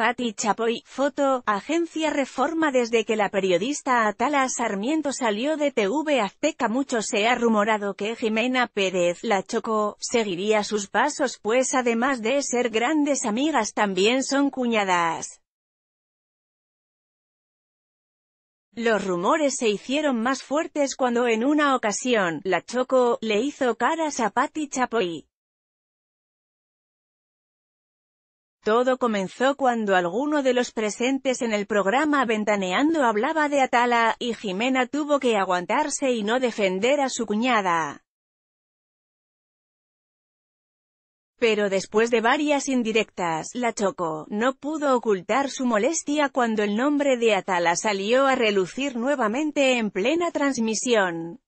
Patti Chapoy, foto, agencia Reforma Desde que la periodista Atala Sarmiento salió de TV Azteca mucho se ha rumorado que Jimena Pérez, la Choco, seguiría sus pasos pues además de ser grandes amigas también son cuñadas. Los rumores se hicieron más fuertes cuando en una ocasión, la Choco, le hizo caras a Patti Chapoy. Todo comenzó cuando alguno de los presentes en el programa Ventaneando hablaba de Atala, y Jimena tuvo que aguantarse y no defender a su cuñada. Pero después de varias indirectas, la Choco no pudo ocultar su molestia cuando el nombre de Atala salió a relucir nuevamente en plena transmisión.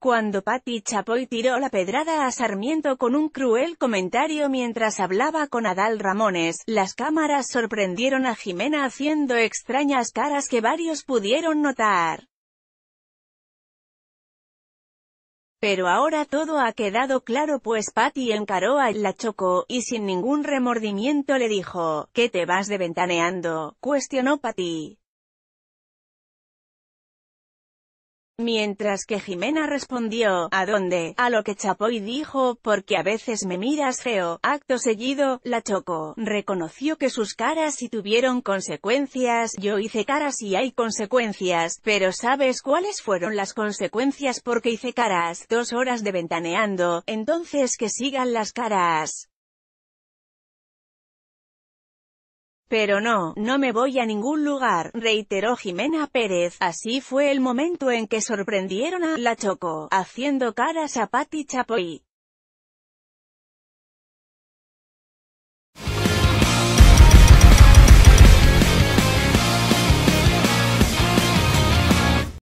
cuando Patty Chapoy tiró la pedrada a Sarmiento con un cruel comentario mientras hablaba con Adal Ramones, las cámaras sorprendieron a Jimena haciendo extrañas caras que varios pudieron notar. Pero ahora todo ha quedado claro pues Patty encaró a la Choco, y sin ningún remordimiento le dijo, ¿qué te vas de ventaneando? cuestionó Patty. Mientras que Jimena respondió, ¿a dónde? A lo que Chapoy dijo, porque a veces me miras feo. Acto seguido, la chocó. Reconoció que sus caras sí tuvieron consecuencias, yo hice caras y hay consecuencias, pero ¿sabes cuáles fueron las consecuencias porque hice caras? Dos horas de ventaneando, entonces que sigan las caras. Pero no, no me voy a ningún lugar, reiteró Jimena Pérez. Así fue el momento en que sorprendieron a La Choco, haciendo caras a Patti Chapoy.